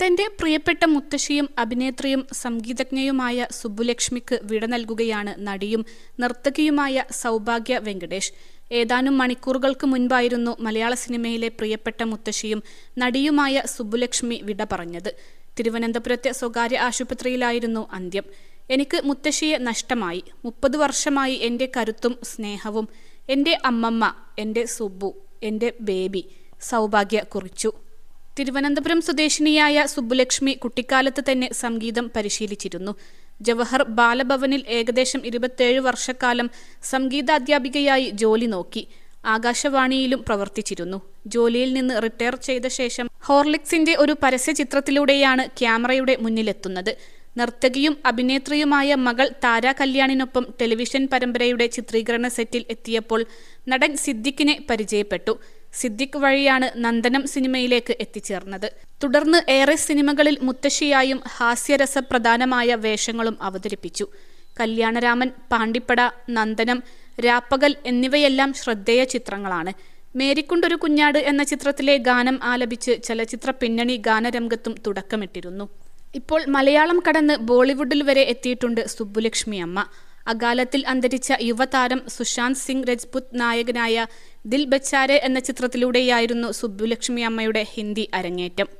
തന്റെ പ്രിയപ്പെട്ട മുത്തശ്ശിയും അഭിനേത്രിയും സംഗീതജ്ഞയുമായ സുബ്ബുലക്ഷ്മിക്ക് വിട നൽകുകയാണ് നടിയും നർത്തകിയുമായ സൗഭാഗ്യ വെങ്കടേഷ് ഏതാനും മണിക്കൂറുകൾക്ക് മുൻപായിരുന്നു മലയാള സിനിമയിലെ പ്രിയപ്പെട്ട മുത്തശ്ശിയും നടിയുമായ സുബ്ബുലക്ഷ്മി വിട പറഞ്ഞത് തിരുവനന്തപുരത്തെ സ്വകാര്യ ആശുപത്രിയിലായിരുന്നു അന്ത്യം എനിക്ക് മുത്തശ്ശിയെ നഷ്ടമായി മുപ്പത് വർഷമായി എൻ്റെ കരുത്തും സ്നേഹവും എൻ്റെ അമ്മമ്മ എൻ്റെ സുബ്ബു എൻ്റെ ബേബി സൗഭാഗ്യ കുറിച്ചു തിരുവനന്തപുരം സ്വദേശിനിയായ സുബ്ബുലക്ഷ്മി കുട്ടിക്കാലത്ത് തന്നെ സംഗീതം പരിശീലിച്ചിരുന്നു ജവഹർ ബാലഭവനിൽ ഏകദേശം ഇരുപത്തേഴ് വർഷക്കാലം സംഗീതാധ്യാപികയായി ജോലി നോക്കി ആകാശവാണിയിലും പ്രവർത്തിച്ചിരുന്നു ജോലിയിൽ നിന്ന് റിട്ടയർ ചെയ്ത ശേഷം ഹോർലിക്സിന്റെ ഒരു പരസ്യ ചിത്രത്തിലൂടെയാണ് ക്യാമറയുടെ മുന്നിലെത്തുന്നത് നർത്തകിയും അഭിനേത്രിയുമായ മകൾ താര കല്യാണിനൊപ്പം ടെലിവിഷൻ പരമ്പരയുടെ ചിത്രീകരണ സെറ്റിൽ എത്തിയപ്പോൾ നടൻ സിദ്ദിഖിനെ പരിചയപ്പെട്ടു സിദ്ദിഖ് വഴിയാണ് നന്ദനം സിനിമയിലേക്ക് എത്തിച്ചേർന്നത് തുടർന്ന് ഏറെ സിനിമകളിൽ മുത്തശ്ശിയായും ഹാസ്യരസപ്രധാനമായ വേഷങ്ങളും അവതരിപ്പിച്ചു കല്യാണരാമൻ പാണ്ടിപ്പട നന്ദനം രാപ്പകൽ എന്നിവയെല്ലാം ശ്രദ്ധേയ ചിത്രങ്ങളാണ് മേരിക്കുണ്ടൊരു കുഞ്ഞാട് എന്ന ചിത്രത്തിലെ ഗാനം ആലപിച്ച് ചലച്ചിത്ര പിന്നണി ഗാനരംഗത്തും തുടക്കമിട്ടിരുന്നു ഇപ്പോൾ മലയാളം കടന്ന് ബോളിവുഡിൽ വരെ എത്തിയിട്ടുണ്ട് സുബ്ബുലക്ഷ്മി അമ്മ അകാലത്തിൽ അന്തരിച്ച യുവതാരം സുശാന്ത് സിംഗ് രജ്പുത് നായകനായ ദിൽ ബച്ചാരെ എന്ന ചിത്രത്തിലൂടെയായിരുന്നു സുബ്ബുലക്ഷ്മി അമ്മയുടെ ഹിന്ദി അരങ്ങേറ്റം